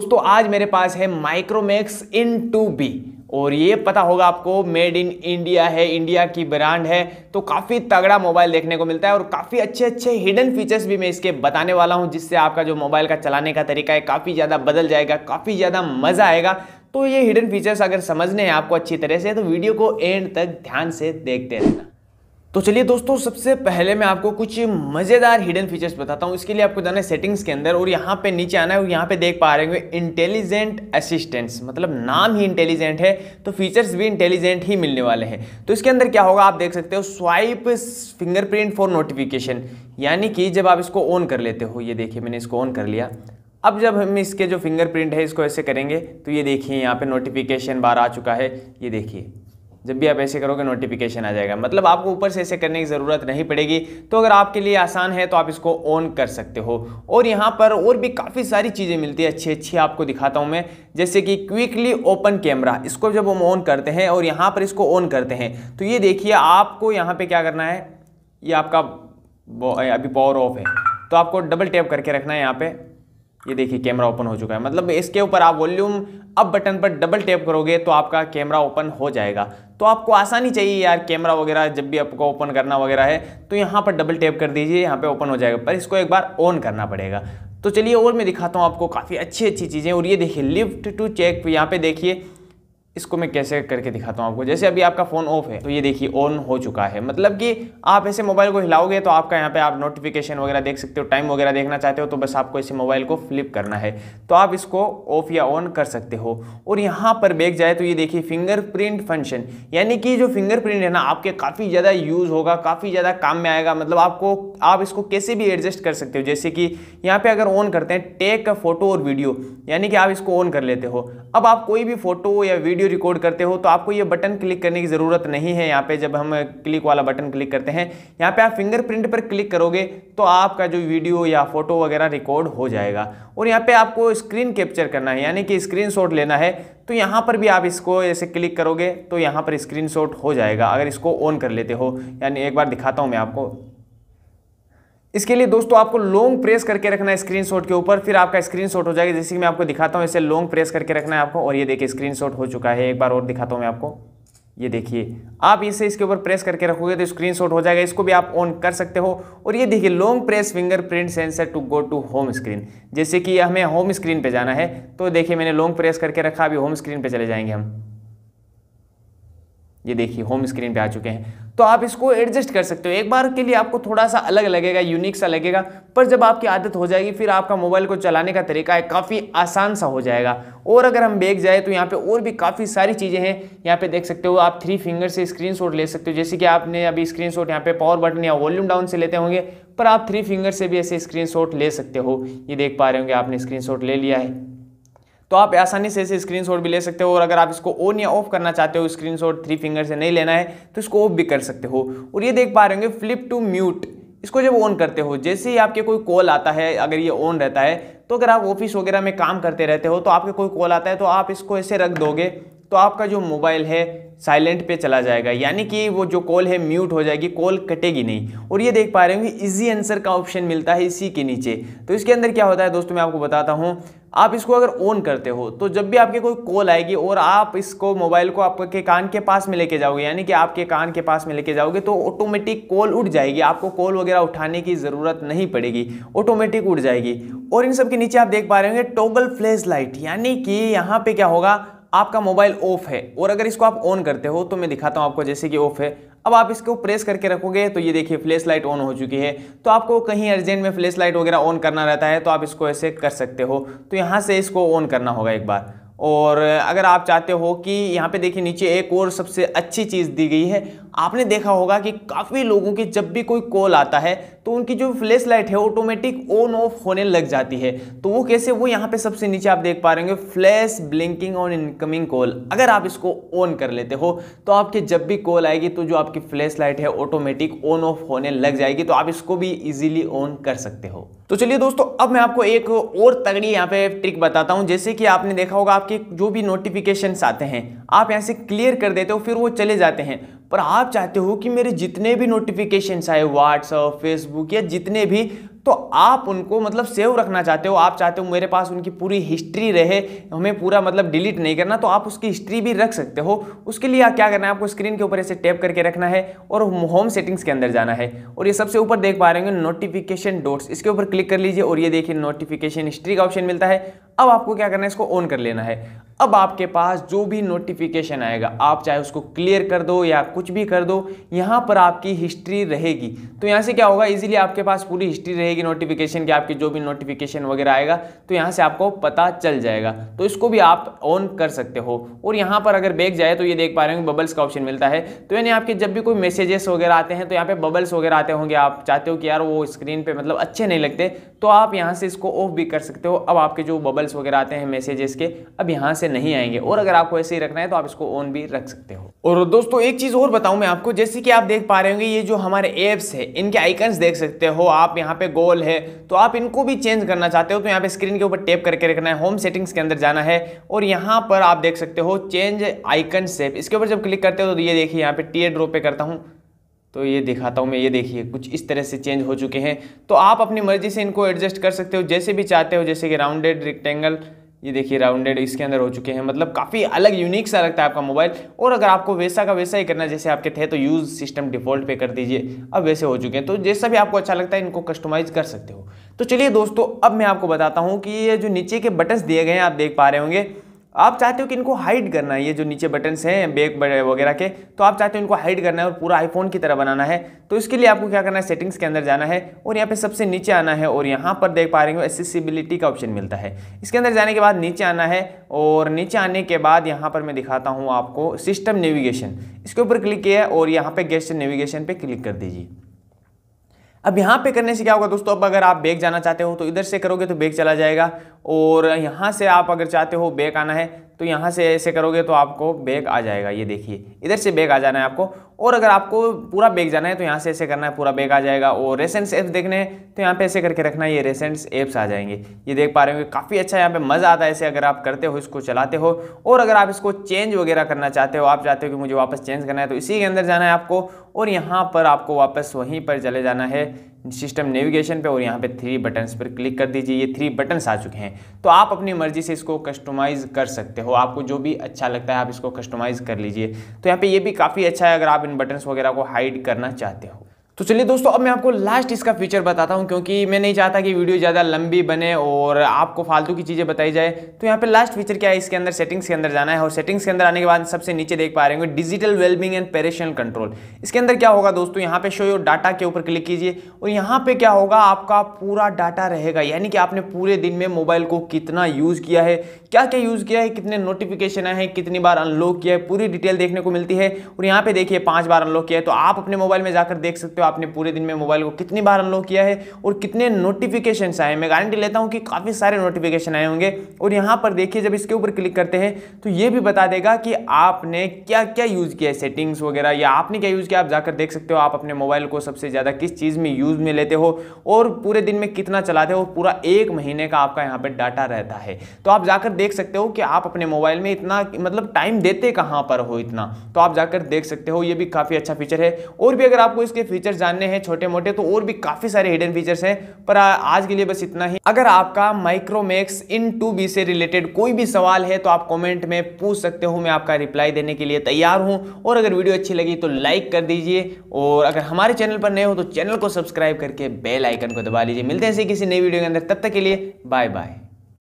दोस्तों आज मेरे पास है माइक्रोमैक्स इन टू बी और ये पता होगा आपको मेड इन इंडिया है इंडिया की ब्रांड है तो काफ़ी तगड़ा मोबाइल देखने को मिलता है और काफ़ी अच्छे अच्छे हिडन फीचर्स भी मैं इसके बताने वाला हूँ जिससे आपका जो मोबाइल का चलाने का तरीका है काफ़ी ज़्यादा बदल जाएगा काफ़ी ज़्यादा मज़ा आएगा तो ये हिडन फीचर्स अगर समझने हैं आपको अच्छी तरह से तो वीडियो को एंड तक ध्यान से देखते रहना तो चलिए दोस्तों सबसे पहले मैं आपको कुछ मज़ेदार हिडन फीचर्स बताता हूँ इसके लिए आपको जाना है सेटिंग्स के अंदर और यहाँ पे नीचे आना है और यहाँ पे देख पा रहे होंगे इंटेलिजेंट असिस्टेंट्स मतलब नाम ही इंटेलिजेंट है तो फीचर्स भी इंटेलिजेंट ही मिलने वाले हैं तो इसके अंदर क्या होगा आप देख सकते हो स्वाइप फिंगरप्रिंट फॉर नोटिफिकेशन यानी कि जब आप इसको ऑन कर लेते हो ये देखिए मैंने इसको ऑन कर लिया अब जब हम इसके जो फिंगरप्रिंट है इसको ऐसे करेंगे तो ये देखिए यहाँ पे नोटिफिकेशन बार आ चुका है ये देखिए जब भी आप ऐसे करोगे नोटिफिकेशन आ जाएगा मतलब आपको ऊपर से ऐसे करने की ज़रूरत नहीं पड़ेगी तो अगर आपके लिए आसान है तो आप इसको ऑन कर सकते हो और यहाँ पर और भी काफ़ी सारी चीज़ें मिलती है अच्छी अच्छी आपको दिखाता हूँ मैं जैसे कि क्विकली ओपन कैमरा इसको जब हम ऑन करते हैं और यहाँ पर इसको ऑन करते हैं तो ये देखिए आपको यहाँ पर क्या करना है ये आपका अभी पावर ऑफ है तो आपको डबल टैप करके रखना है यहाँ पर ये देखिए कैमरा ओपन हो चुका है मतलब इसके ऊपर आप वॉल्यूम अब बटन पर डबल टैप करोगे तो आपका कैमरा ओपन हो जाएगा तो आपको आसानी चाहिए यार कैमरा वगैरह जब भी आपको ओपन करना वगैरह है तो यहाँ पर डबल टैप कर दीजिए यहाँ पे ओपन हो जाएगा पर इसको एक बार ऑन करना पड़ेगा तो चलिए और मैं दिखाता हूँ आपको काफ़ी अच्छी अच्छी चीज़ें और ये देखिए लिफ्ट टू चेक यहाँ पे देखिए इसको मैं कैसे करके दिखाता हूँ आपको जैसे अभी आपका फ़ोन ऑफ है तो ये देखिए ऑन हो चुका है मतलब कि आप ऐसे मोबाइल को हिलाओगे तो आपका यहाँ पे आप नोटिफिकेशन वगैरह देख सकते हो टाइम वगैरह देखना चाहते हो तो बस आपको इसे मोबाइल को फ्लिप करना है तो आप इसको ऑफ या ऑन कर सकते हो और यहाँ पर बैग जाए तो ये देखिए फिंगरप्रिंट फंक्शन यानी कि जो फिंगरप्रिंट है ना आपके काफ़ी ज़्यादा यूज़ होगा काफ़ी ज़्यादा काम में आएगा मतलब आपको आप इसको कैसे भी एडजस्ट कर सकते हो जैसे कि यहाँ पर अगर ऑन करते हैं टेक फोटो और वीडियो यानी कि आप इसको ऑन कर लेते हो अब आप कोई भी फोटो या वीडियो रिकॉर्ड करते हो तो आपको ये बटन क्लिक करने की ज़रूरत नहीं है यहाँ पे जब हम क्लिक वाला बटन क्लिक करते हैं यहाँ पे आप फिंगरप्रिंट पर क्लिक करोगे तो आपका जो वीडियो या फोटो वगैरह रिकॉर्ड हो जाएगा और यहाँ पे आपको स्क्रीन कैप्चर करना है यानी कि स्क्रीनशॉट लेना है तो यहाँ पर भी आप इसको ऐसे क्लिक करोगे तो यहाँ पर स्क्रीनशॉट हो जाएगा अगर इसको ऑन कर लेते हो यानी एक बार दिखाता हूँ मैं आपको इसके लिए दोस्तों आपको लॉन्ग प्रेस करके रखना है स्क्रीनशॉट के ऊपर फिर आपका स्क्रीनशॉट हो जाएगा जैसे कि मैं आपको दिखाता हूँ इसे लॉन्ग प्रेस करके रखना है आपको और ये देखिए स्क्रीनशॉट हो चुका है एक बार और दिखाता हूँ मैं आपको ये देखिए आप इसे इसके ऊपर प्रेस करके रखोगे तो शॉट हो जाएगा इसको भी आप ऑन कर सकते हो और ये देखिए long press fingerprint sensor to go to home screen जैसे कि हमें होम स्क्रीन पे जाना है तो देखिए मैंने लॉन्ग प्रेस करके रखा अभी होम स्क्रीन पे चले जाएंगे हम ये देखिए होम स्क्रीन पे आ चुके हैं तो आप इसको एडजस्ट कर सकते हो एक बार के लिए आपको थोड़ा सा अलग लगेगा यूनिक सा लगेगा पर जब आपकी आदत हो जाएगी फिर आपका मोबाइल को चलाने का तरीका है काफ़ी आसान सा हो जाएगा और अगर हम बैग जाए तो यहाँ पे और भी काफ़ी सारी चीज़ें हैं यहाँ पे देख सकते हो आप थ्री फिंगर से स्क्रीन ले सकते हो जैसे कि आपने अभी शॉट यहाँ पे पावर बटन या वॉल्यूम डाउन से लेते होंगे पर आप थ्री फिंगर से भी ऐसे स्क्रीन ले सकते हो ये देख पा रहे होंगे आपने स्क्रीन ले लिया है तो आप आसानी से इसे स्क्रीनशॉट भी ले सकते हो और अगर आप इसको ऑन या ऑफ करना चाहते हो स्क्रीनशॉट थ्री फिंगर से नहीं लेना है तो इसको ऑफ भी कर सकते हो और ये देख पा रहे होंगे फ्लिप टू म्यूट इसको जब ऑन करते हो जैसे ही आपके कोई कॉल आता है अगर ये ऑन रहता है तो अगर आप ऑफिस वगैरह में काम करते रहते हो तो आपके कोई कॉल आता है तो आप इसको ऐसे रख दोगे तो आपका जो मोबाइल है साइलेंट पे चला जाएगा यानी कि वो जो कॉल है म्यूट हो जाएगी कॉल कटेगी नहीं और ये देख पा रहे होंगे इजी आंसर का ऑप्शन मिलता है इसी के नीचे तो इसके अंदर क्या होता है दोस्तों मैं आपको बताता हूँ आप इसको अगर ऑन करते हो तो जब भी आपके कोई कॉल आएगी और आप इसको मोबाइल को आपके कान के पास में लेके जाओगे यानी कि आपके कान के पास में लेके जाओगे तो ऑटोमेटिक कॉल उठ जाएगी आपको कॉल वगैरह उठाने की ज़रूरत नहीं पड़ेगी ऑटोमेटिक उठ जाएगी और इन सब के नीचे आप देख पा रहे होंगे टोगल फ्लैश लाइट यानी कि यहाँ पर क्या होगा आपका मोबाइल ऑफ है और अगर इसको आप ऑन करते हो तो मैं दिखाता हूँ आपको जैसे कि ऑफ है अब आप इसको प्रेस करके रखोगे तो ये देखिए फ्लैश लाइट ऑन हो चुकी है तो आपको कहीं अर्जेंट में फ्लैश लाइट वगैरह ऑन करना रहता है तो आप इसको ऐसे कर सकते हो तो यहाँ से इसको ऑन करना होगा एक बार और अगर आप चाहते हो कि यहाँ पे देखिए नीचे एक और सबसे अच्छी चीज़ दी गई है आपने देखा होगा कि काफ़ी लोगों की जब भी कोई कॉल आता है तो उनकी जो फ्लैश लाइट है ऑटोमेटिक ऑन ऑफ होने लग जाती है तो वो कैसे वो यहाँ पे सबसे नीचे आप देख पा रहे होंगे flash blinking on incoming call अगर आप इसको ऑन कर लेते हो तो आपके जब भी कॉल आएगी तो जो आपकी फ्लैश लाइट है ऑटोमेटिक ऑन ऑफ होने लग जाएगी तो आप इसको भी इजीली ऑन कर सकते हो तो चलिए दोस्तों अब मैं आपको एक और तगड़ी यहाँ पे ट्रिक बताता हूँ जैसे कि आपने देखा होगा आपके जो भी नोटिफिकेशन आते हैं आप यहाँ से क्लियर कर देते हो फिर वो चले जाते हैं पर आप चाहते हो कि मेरे जितने भी नोटिफिकेशंस आए व्हाट्सअप फेसबुक या जितने भी तो आप उनको मतलब सेव रखना चाहते हो आप चाहते हो मेरे पास उनकी पूरी हिस्ट्री रहे हमें पूरा मतलब डिलीट नहीं करना तो आप उसकी हिस्ट्री भी रख सकते हो उसके लिए आप क्या करना है आपको स्क्रीन के ऊपर ऐसे टैप करके रखना है और होम सेटिंग्स के अंदर जाना है और ये सबसे ऊपर देख पा रहे होंगे नोटिफिकेशन डोट्स इसके ऊपर क्लिक कर लीजिए और ये देखिए नोटिफिकेशन हिस्ट्री का ऑप्शन मिलता है अब आपको क्या करना है इसको ऑन कर लेना है अब आपके पास जो भी नोटिफिकेशन आएगा आप चाहे उसको क्लियर कर दो या कुछ भी कर दो यहाँ पर आपकी हिस्ट्री रहेगी तो यहाँ से क्या होगा इजीली आपके पास पूरी हिस्ट्री रहेगी नोटिफिकेशन की आपके जो भी नोटिफिकेशन वगैरह आएगा तो यहाँ से आपको पता चल जाएगा तो इसको भी आप ऑन कर सकते हो और यहाँ पर अगर बैग जाए तो ये देख पा रहे होंगे बबल्स का ऑप्शन मिलता है तो यानी आपके जब भी कोई मैसेजेस वगैरह आते हैं तो यहाँ पर बबल्स वगैरह आते होंगे आप चाहते हो कि यार वो स्क्रीन पर मतलब अच्छे नहीं लगते तो आप यहाँ से इसको ऑफ भी कर सकते हो अब आपके जो बबल्स वगैरह आते हैं मैसेजेस के अब यहाँ से नहीं आएंगे और अगर आपको ऐसे ही रखना है तो आप इसको ऑन भी रख सकते हो और दोस्तों एक चीज़ और बताऊँ मैं आपको जैसे कि आप देख पा रहे होंगे ये जो हमारे ऐप्स है इनके आइकन्स देख सकते हो आप यहाँ पे गोल है तो आप इनको भी चेंज करना चाहते हो तो यहाँ पे स्क्रीन के ऊपर टेप करके रखना है होम सेटिंग्स के अंदर जाना है और यहाँ पर आप देख सकते हो चेंज आइकन सेप इसके ऊपर जब क्लिक करते हो तो ये देखिए यहाँ पे टीयर ड्रॉप पे करता हूँ तो ये दिखाता हूँ मैं ये देखिए कुछ इस तरह से चेंज हो चुके हैं तो आप अपनी मर्ज़ी से इनको एडजस्ट कर सकते हो जैसे भी चाहते हो जैसे कि राउंडेड रेक्टेंगल ये देखिए राउंडेड इसके अंदर हो चुके हैं मतलब काफ़ी अलग यूनिक सा लगता है आपका मोबाइल और अगर आपको वैसा का वैसा ही करना जैसे आपके थे तो यूज़ सिस्टम डिफ़ॉल्ट पे कर दीजिए अब वैसे हो चुके हैं तो जैसा भी आपको अच्छा लगता है इनको कस्टमाइज़ कर सकते हो तो चलिए दोस्तों अब मैं आपको बताता हूँ कि ये जो नीचे के बटन्स दिए गए हैं आप देख पा रहे होंगे आप चाहते हो कि इनको हाइड करना है ये जो नीचे बटन्स हैं बैक वगैरह के तो आप चाहते हो इनको हाइड करना है और पूरा आईफोन की तरह बनाना है तो इसके लिए आपको क्या करना है सेटिंग्स के अंदर जाना है और यहाँ पे सबसे नीचे आना है और यहाँ पर देख पा रहे हो एसेसिबिलिटी का ऑप्शन मिलता है इसके अंदर जाने के बाद नीचे आना है और नीचे आने के बाद यहाँ पर मैं दिखाता हूँ आपको सिस्टम नेविगेशन इसके ऊपर क्लिक किया और यहाँ पर गेस्ट नेविगेशन पर क्लिक कर दीजिए अब यहाँ पे करने से क्या होगा दोस्तों अब अगर आप बैग जाना चाहते हो तो इधर से करोगे तो बैग चला जाएगा और यहाँ से आप अगर चाहते हो बैग आना है तो यहाँ से ऐसे करोगे तो आपको बैग आ जाएगा ये देखिए इधर से बैग आ जाना है आपको और अगर आपको पूरा बैग जाना है तो यहाँ से ऐसे करना है पूरा बैग आ जाएगा और रेसेंट्स एप्स देखने हैं तो यहाँ पे ऐसे करके रखना है ये रेसेंट्स ऐप्स आ जाएंगे ये देख पा रहे होंगे काफ़ी अच्छा यहाँ पे मज़ा आता है ऐसे अगर आप करते हो इसको चलाते हो और अगर आप इसको चेंज वगैरह करना चाहते हो आप चाहते हो कि मुझे वापस चेंज करना है तो इसी के अंदर जाना है आपको और यहाँ पर आपको वापस वहीं पर चले जाना है सिस्टम नेविगेशन पे और यहाँ पे थ्री बटन्स पर क्लिक कर दीजिए ये थ्री बटन्स आ चुके हैं तो आप अपनी मर्जी से इसको कस्टमाइज़ कर सकते हो आपको जो भी अच्छा लगता है आप इसको कस्टमाइज़ कर लीजिए तो यहाँ पे ये भी काफ़ी अच्छा है अगर आप इन बटन्स वगैरह को हाइड करना चाहते हो तो चलिए दोस्तों अब मैं आपको लास्ट इसका फीचर बताता हूँ क्योंकि मैं नहीं चाहता कि वीडियो ज़्यादा लंबी बने और आपको फालतू की चीज़ें बताई जाए तो यहाँ पे लास्ट फीचर क्या है इसके अंदर सेटिंग्स के अंदर जाना है और सेटिंग्स के अंदर आने के बाद सबसे नीचे देख पा रहे होंगे digital wellbeing and parental control इसके अंदर क्या होगा दोस्तों यहाँ पे शो योर डाटा के ऊपर क्लिक कीजिए और यहाँ पर क्या होगा आपका पूरा डाटा रहेगा यानी कि आपने पूरे दिन में मोबाइल को कितना यूज़ किया है क्या क्या यूज़ किया है कितने नोटिफिकेशन आए हैं कितनी बार अनलॉक किया है पूरी डिटेल देखने को मिलती है और यहाँ पर देखिए पाँच बार अनलॉक किया है तो आप अपने मोबाइल में जाकर देख सकते हो आपने पूरे दिन में मोबाइल को कितनी बार अनलॉक किया है और कितने नोटिफिकेशन आए मैं गारंटी लेता हूँ कि काफ़ी सारे नोटिफिकेशन आए होंगे और यहाँ पर देखिए जब इसके ऊपर क्लिक करते हैं तो ये भी बता देगा कि आपने क्या क्या यूज़ किया है सेटिंग्स वगैरह या आपने क्या यूज़ किया आप जाकर देख सकते हो आप अपने मोबाइल को सबसे ज़्यादा किस चीज़ में यूज़ में लेते हो और पूरे दिन में कितना चलाते हो पूरा एक महीने का आपका यहाँ पर डाटा रहता है तो आप जाकर देख सकते हो कि आप अपने मोबाइल में इतना मतलब टाइम देते कहाँ पर हो इतना तो आप जाकर देख सकते हो ये भी काफ़ी अच्छा फीचर है और भी अगर आपको इसके फीचर फीचर्स जानने हैं छोटे मोटे तो और भी काफ़ी सारे हिडन फीचर्स हैं पर आज के लिए बस इतना ही अगर आपका माइक्रोमैक्स इन टू बी से रिलेटेड कोई भी सवाल है तो आप कमेंट में पूछ सकते हो मैं आपका रिप्लाई देने के लिए तैयार हूं और अगर वीडियो अच्छी लगी तो लाइक कर दीजिए और अगर हमारे चैनल पर नए हो तो चैनल को सब्सक्राइब करके बेल आइकन को दबा लीजिए मिलते हैं किसी नई वीडियो के अंदर तब तक के लिए बाय बाय